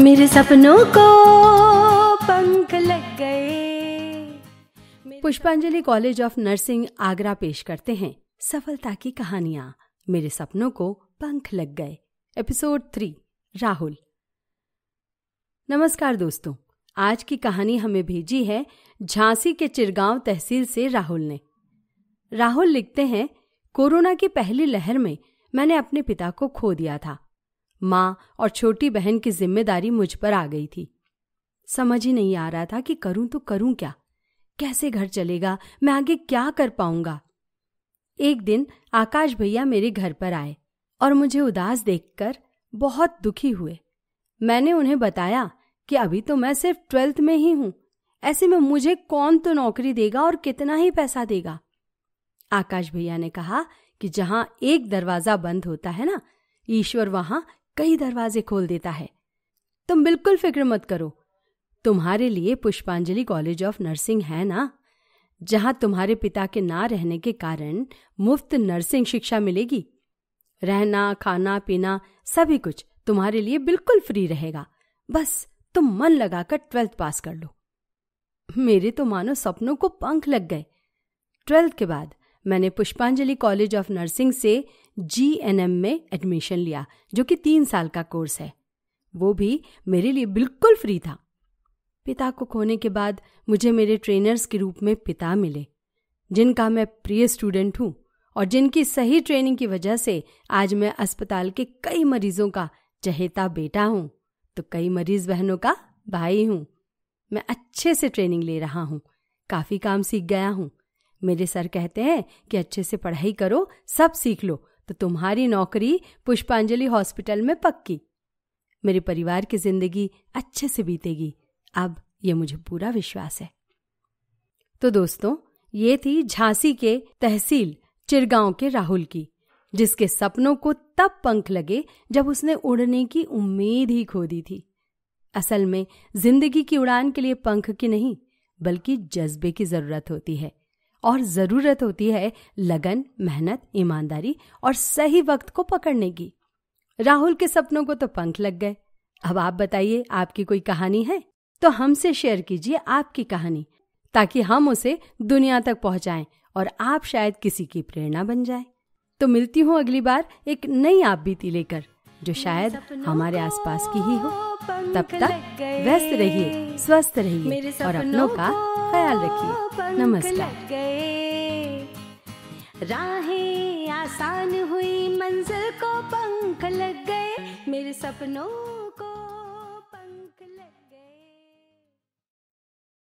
मेरे सपनों को पंख लग गए पुष्पांजलि कॉलेज ऑफ नर्सिंग आगरा पेश करते हैं सफलता की कहानियां मेरे सपनों को पंख लग गए एपिसोड थ्री राहुल नमस्कार दोस्तों आज की कहानी हमें भेजी है झांसी के चिरगांव तहसील से राहुल ने राहुल लिखते हैं कोरोना की पहली लहर में मैंने अपने पिता को खो दिया था माँ और छोटी बहन की जिम्मेदारी मुझ पर आ गई थी समझ ही नहीं आ रहा था कि करूं तो करूं क्या कैसे घर चलेगा मैं आगे क्या कर पाऊंगा एक दिन आकाश भैया मेरे घर पर आए और मुझे उदास देखकर बहुत दुखी हुए मैंने उन्हें बताया कि अभी तो मैं सिर्फ ट्वेल्थ में ही हूं ऐसे में मुझे कौन तो नौकरी देगा और कितना ही पैसा देगा आकाश भैया ने कहा कि जहां एक दरवाजा बंद होता है ना ईश्वर वहां कई दरवाजे खोल देता है तुम बिल्कुल फिक्र मत करो तुम्हारे लिए पुष्पांजलि कॉलेज ऑफ नर्सिंग है ना जहां तुम्हारे पिता के ना रहने के कारण मुफ्त नर्सिंग शिक्षा मिलेगी रहना खाना पीना सभी कुछ तुम्हारे लिए बिल्कुल फ्री रहेगा बस तुम मन लगाकर ट्वेल्थ पास कर लो मेरे तो मानो सपनों को पंख लग गए ट्वेल्थ के बाद मैंने पुष्पांजलि कॉलेज ऑफ नर्सिंग से जी में एडमिशन लिया जो कि तीन साल का कोर्स है वो भी मेरे लिए बिल्कुल फ्री था पिता को खोने के बाद मुझे मेरे ट्रेनर्स के रूप में पिता मिले जिनका मैं प्रिय स्टूडेंट हूँ और जिनकी सही ट्रेनिंग की वजह से आज मैं अस्पताल के कई मरीजों का चहेता बेटा हूँ तो कई मरीज बहनों का भाई हूँ मैं अच्छे से ट्रेनिंग ले रहा हूँ काफ़ी काम सीख गया हूँ मेरे सर कहते हैं कि अच्छे से पढ़ाई करो सब सीख लो तो तुम्हारी नौकरी पुष्पांजलि हॉस्पिटल में पक्की मेरे परिवार की जिंदगी अच्छे से बीतेगी अब ये मुझे पूरा विश्वास है तो दोस्तों ये थी झांसी के तहसील चिरगांव के राहुल की जिसके सपनों को तब पंख लगे जब उसने उड़ने की उम्मीद ही खो दी थी असल में जिंदगी की उड़ान के लिए पंख की नहीं बल्कि जज्बे की जरूरत होती है और ज़रूरत होती है लगन मेहनत ईमानदारी और सही वक्त को पकड़ने की राहुल के सपनों को तो पंख लग गए अब आप बताइए आपकी कोई कहानी है तो हमसे शेयर कीजिए आपकी कहानी ताकि हम उसे दुनिया तक पहुंचाएं और आप शायद किसी की प्रेरणा बन जाए तो मिलती हूँ अगली बार एक नई आप बीती लेकर जो शायद हमारे आसपास की ही हो तब तक व्यस्त रहिए स्वस्थ रहिए और अपनों का ख्याल रखिए नमस्कार राहें आसान हुई मंजिल को पंख लग गए मेरे सपनों